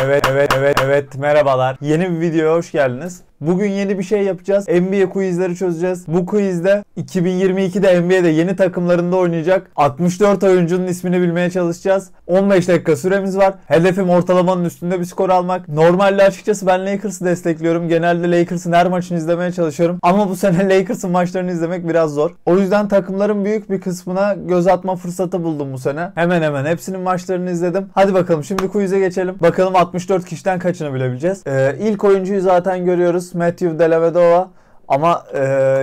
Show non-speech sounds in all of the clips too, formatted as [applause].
Evet, evet, evet, evet. Merhabalar. Yeni bir videoya hoş geldiniz. Bugün yeni bir şey yapacağız. NBA quizleri çözeceğiz. Bu quizde 2022'de NBA'de yeni takımlarında oynayacak 64 oyuncunun ismini bilmeye çalışacağız. 15 dakika süremiz var. Hedefim ortalamanın üstünde bir skor almak. Normalde açıkçası ben Lakers'ı destekliyorum. Genelde Lakers'ın her maçını izlemeye çalışıyorum. Ama bu sene [laughs] Lakers'ın maçlarını izlemek biraz zor. O yüzden takımların büyük bir kısmına göz atma fırsatı buldum bu sene. Hemen hemen hepsinin maçlarını izledim. Hadi bakalım şimdi quiz'e geçelim. Bakalım 64 kişiden kaçını bilebileceğiz. Ee, ilk oyuncuyu zaten görüyoruz. Vinicius, Matthew Dellavedova ama e,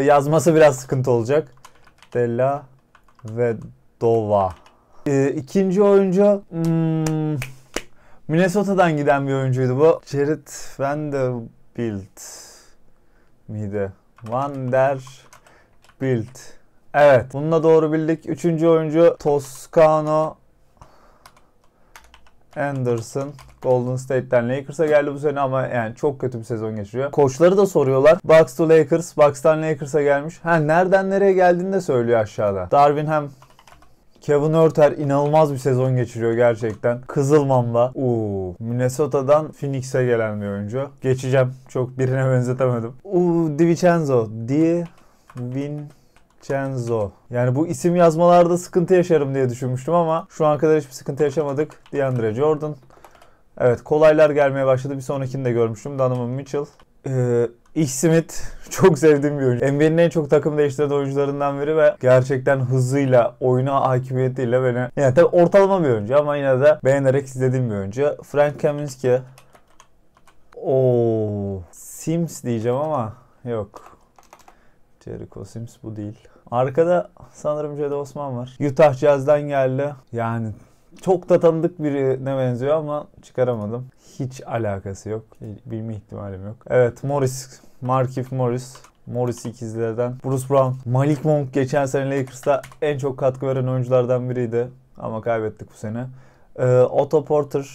yazması biraz sıkıntı olacak. Dellavedova. E, ikinci oyuncu hmm, Minnesota'dan giden bir oyuncuydu bu. Jared Vanderbilt miydi? Vanderbilt. Evet. bunu da doğru bildik. Üçüncü oyuncu Toscano Anderson Golden State'ten Lakers'a geldi bu sene ama yani çok kötü bir sezon geçiriyor. Koçları da soruyorlar. Bucks to Lakers, Bucks'tan Lakers'a gelmiş. Ha nereden nereye geldiğini de söylüyor aşağıda. Darwin hem Kevin Örter inanılmaz bir sezon geçiriyor gerçekten. Kızılmam'la. Uuu. Minnesota'dan Phoenix'e gelen bir oyuncu. Geçeceğim. Çok birine [laughs] benzetemedim. Uuu. Divincenzo. Di Vin Cenzo. Yani bu isim yazmalarda sıkıntı yaşarım diye düşünmüştüm ama şu an kadar hiçbir sıkıntı yaşamadık. DeAndre Jordan. Evet kolaylar gelmeye başladı. Bir sonrakini de görmüştüm. Donovan Mitchell. Ee, Ish Smith [laughs] çok sevdiğim bir oyuncu. NBA'nin en çok takım değiştiren oyuncularından biri ve gerçekten hızıyla, oyuna hakimiyetiyle beni... Yani tabii ortalama bir oyuncu ama yine de beğenerek izlediğim bir oyuncu. Frank Kaminski. Oo, Sims diyeceğim ama yok. Jericho Sims bu değil. Arkada sanırım Cedi Osman var. Utah Jazz'dan geldi. Yani çok da tanıdık birine benziyor ama çıkaramadım. Hiç alakası yok. Bilme ihtimalim yok. Evet Morris. Markif Morris. Morris ikizlerden. Bruce Brown. Malik Monk geçen sene Lakers'ta en çok katkı veren oyunculardan biriydi. Ama kaybettik bu sene. Ee, Otto Porter.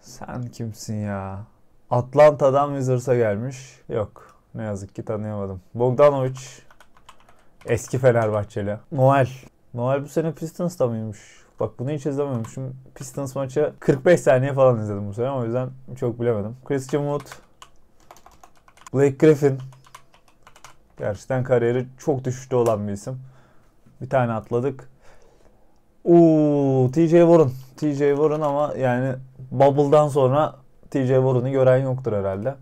Sen kimsin ya? Atlanta'dan Wizards'a gelmiş. Yok. Ne yazık ki tanıyamadım. Bogdanovic Eski Fenerbahçeli. Noel. Noel bu sene Pistons'ta mıymış? Bak bunu hiç izlememişim. Pistons maçı 45 saniye falan izledim bu sene ama o yüzden çok bilemedim. Christian Wood. Blake Griffin. Gerçekten kariyeri çok düşüşte olan bir isim. Bir tane atladık. Uuu TJ Warren. TJ Warren ama yani Bubble'dan sonra TJ Warren'ı gören yoktur herhalde.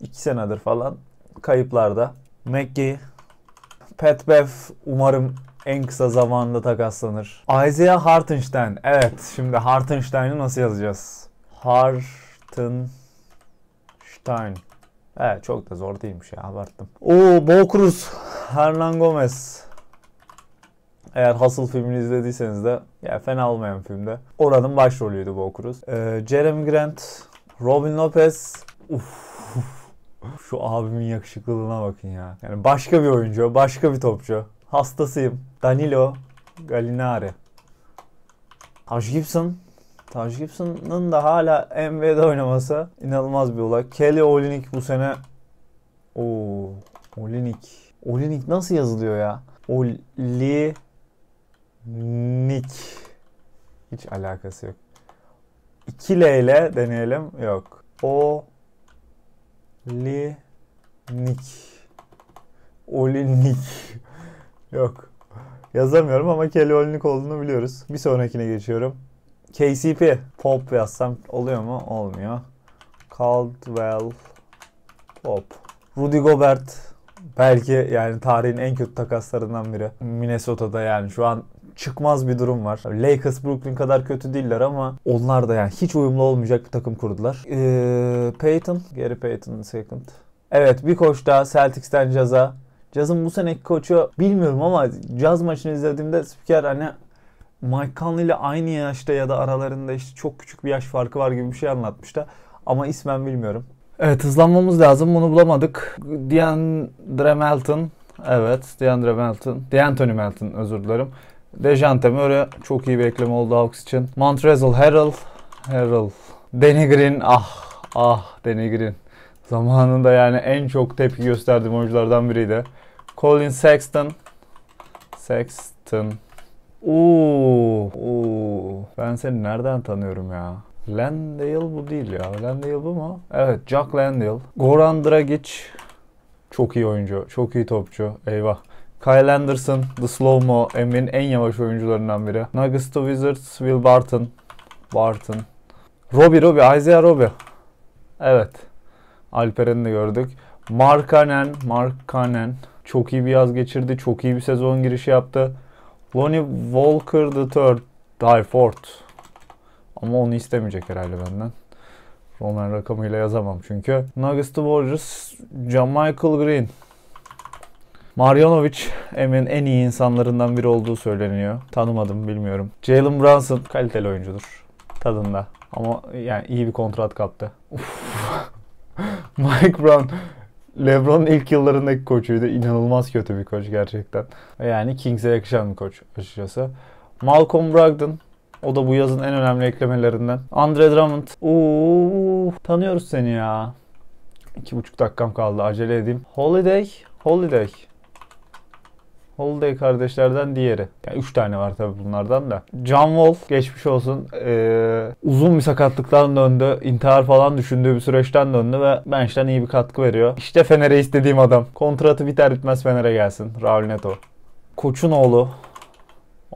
2 senedir falan kayıplarda. McGee Pat Bev umarım en kısa zamanda takaslanır. Isaiah Hartenstein. Evet şimdi Hartenstein'i nasıl yazacağız? Hartenstein. Evet çok da zor değilmiş ya abarttım. Oo Bo Cruz. Hernan Gomez. Eğer Hustle filmini izlediyseniz de ya fena olmayan filmde. Oranın başrolüydü Bo Cruz. Ee, Jeremy Grant. Robin Lopez. Uf şu abimin yakışıklılığına bakın ya. Yani başka bir oyuncu, başka bir topçu. Hastasıyım. Danilo Galinari. Taj Gibson. Taj Gibson'ın da hala NBA'de oynaması inanılmaz bir olay. Kelly Olinik bu sene... Oo, Olinik. Olinik nasıl yazılıyor ya? Olinik. Hiç alakası yok. 2 L ile deneyelim. Yok. O Olinik. Olinik. [laughs] Yok. Yazamıyorum ama Kelly Olinik olduğunu biliyoruz. Bir sonrakine geçiyorum. KCP. Pop yazsam oluyor mu? Olmuyor. Caldwell. Pop. Rudy Gobert. Belki yani tarihin en kötü takaslarından biri. Minnesota'da yani şu an çıkmaz bir durum var. Lakers Brooklyn kadar kötü değiller ama onlar da yani hiç uyumlu olmayacak bir takım kurdular. Ee, Peyton, Gary Payton'ın second. Evet bir koç daha Celtics'ten Caz'a. Caz'ın bu seneki koçu bilmiyorum ama Caz maçını izlediğimde spiker hani Mike Conley ile aynı yaşta ya da aralarında işte çok küçük bir yaş farkı var gibi bir şey anlatmıştı. Ama ismen bilmiyorum. Evet hızlanmamız lazım. Bunu bulamadık. Deandre Melton. Evet Deandre Melton. Deanthony Melton özür dilerim. Dejante Murray çok iyi bir ekleme oldu Hawks için. Montrezl Harrell. Harrell. Danny Green. Ah ah Danny Green. Zamanında yani en çok tepki gösterdiğim oyunculardan biriydi. Colin Sexton. Sexton. Oo, oo. Ben seni nereden tanıyorum ya? Landale bu değil ya. Landale bu mu? Evet, Jack Landale. Goran Dragic çok iyi oyuncu, çok iyi topçu. Eyvah. Kyle Anderson, The Slow Mo, NBA'nin en yavaş oyuncularından biri. Nuggets'ta Wizards, Will Barton. Barton. Robbie Robbie, Isaiah Robbie. Evet. Alperen'i de gördük. Markanen, Markanen çok iyi bir yaz geçirdi. Çok iyi bir sezon girişi yaptı. Lonnie Walker the third, die fourth. Ama onu istemeyecek herhalde benden. Roman rakamıyla yazamam çünkü. Nuggets Warriors, John Michael Green. Marjanovic emin en iyi insanlarından biri olduğu söyleniyor. Tanımadım bilmiyorum. Jalen Brunson kaliteli oyuncudur. Tadında. Ama yani iyi bir kontrat kaptı. [laughs] Mike Brown LeBron ilk yıllarındaki koçuydu. İnanılmaz kötü bir koç gerçekten. Yani Kings'e yakışan bir koç açıkçası. Malcolm Brogdon o da bu yazın en önemli eklemelerinden. Andre Drummond. Uuu, tanıyoruz seni ya. İki buçuk dakikam kaldı. Acele edeyim. Holiday. Holiday. Holiday kardeşlerden diğeri. Yani 3 tane var tabii bunlardan da. John Wolf geçmiş olsun. Ee, uzun bir sakatlıktan döndü. İntihar falan düşündüğü bir süreçten döndü ve Bench'ten iyi bir katkı veriyor. İşte Fener'e istediğim adam. Kontratı biter bitmez Fener'e gelsin. Raul Neto. Koçun oğlu.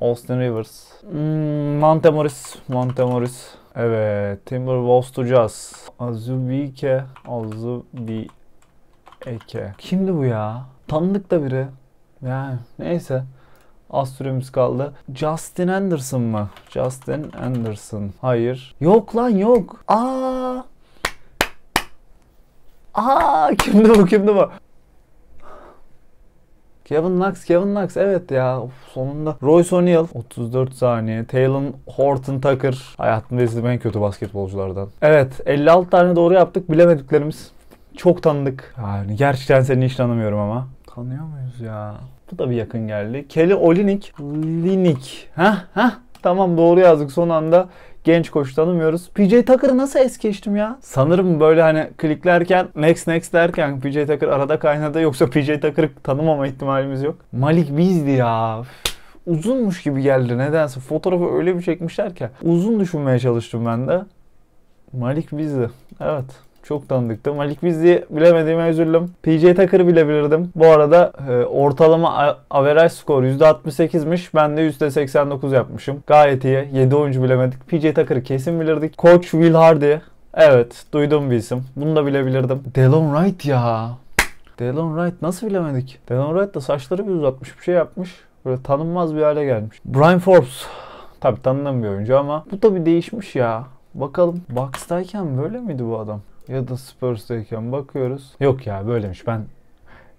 Austin Rivers. Hmm, Montemoris. Montemoris. Evet. Timberwolves tutacağız. Azubike. Azubike. Kim Kimdi bu ya? Tanıdık da biri. Yani neyse. Az süremiz kaldı. Justin Anderson mı? Justin Anderson. Hayır. Yok lan yok. Aa. Aa kimdi bu kimdi bu? Kevin Knox, Kevin Knox evet ya of, sonunda. Royce O'Neal 34 saniye. Taylon Horton Tucker hayatımda izlediğim en kötü basketbolculardan. Evet 56 tane doğru yaptık bilemediklerimiz. Çok tanıdık. Yani gerçekten seni hiç tanımıyorum ama. Tanıyor muyuz ya? Bu da bir yakın geldi. Kelly Olinik. Linik. Ha ha. Tamam doğru yazdık son anda. Genç koç tanımıyoruz. PJ Tucker'ı nasıl es geçtim ya? Sanırım böyle hani kliklerken next next derken PJ Tucker arada kaynadı. Yoksa PJ Tucker'ı tanımama ihtimalimiz yok. Malik Bizdi ya. uzunmuş gibi geldi nedense. Fotoğrafı öyle bir çekmişler ki. Uzun düşünmeye çalıştım ben de. Malik Bizdi. Evet. Çok dandıktı. Malik Bizli bilemediğime üzüldüm. PJ Tucker bilebilirdim. Bu arada e, ortalama average skor %68'miş. Ben de %89 yapmışım. Gayet iyi. 7 oyuncu bilemedik. PJ Tucker'ı kesin bilirdik. Coach Will Hardy. Evet duydum bir isim. Bunu da bilebilirdim. Delon Wright ya. Delon Wright nasıl bilemedik? Delon Wright da saçları bir uzatmış bir şey yapmış. Böyle tanınmaz bir hale gelmiş. Brian Forbes. Tabi tanınan bir oyuncu ama bu da bir değişmiş ya. Bakalım Bucks'tayken böyle miydi bu adam? ya da Spurs'tayken bakıyoruz. Yok ya böylemiş ben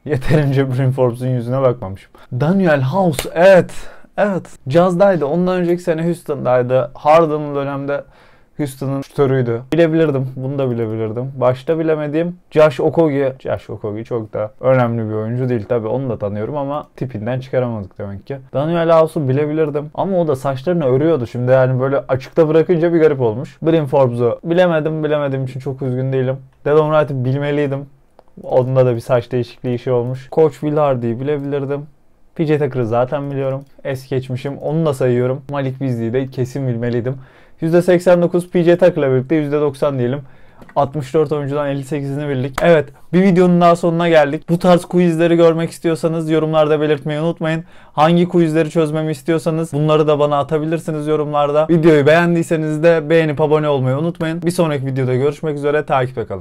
yeterince Brim Forbes'un yüzüne bakmamışım. Daniel House evet. Evet. Jazz'daydı. Ondan önceki sene Houston'daydı. Harden'ın dönemde Houston'ın şutörüydü. Bilebilirdim. Bunu da bilebilirdim. Başta bilemediğim Josh Okogie. Josh Okogie çok da önemli bir oyuncu değil tabi. Onu da tanıyorum ama tipinden çıkaramadık demek ki. Daniel House'u bilebilirdim. Ama o da saçlarını örüyordu. Şimdi yani böyle açıkta bırakınca bir garip olmuş. Brim Forbes'u bilemedim. Bilemediğim için çok üzgün değilim. Delon Wright'ı bilmeliydim. Onda da bir saç değişikliği işi olmuş. Coach Will Hardy'yi bilebilirdim. PJ Tucker'ı zaten biliyorum. Es geçmişim. Onu da sayıyorum. Malik Beasley'i de kesin bilmeliydim. %89 PJ Tucker'la birlikte %90 diyelim. 64 oyuncudan 58'ini bildik. Evet bir videonun daha sonuna geldik. Bu tarz quizleri görmek istiyorsanız yorumlarda belirtmeyi unutmayın. Hangi quizleri çözmemi istiyorsanız bunları da bana atabilirsiniz yorumlarda. Videoyu beğendiyseniz de beğenip abone olmayı unutmayın. Bir sonraki videoda görüşmek üzere Takip kalın.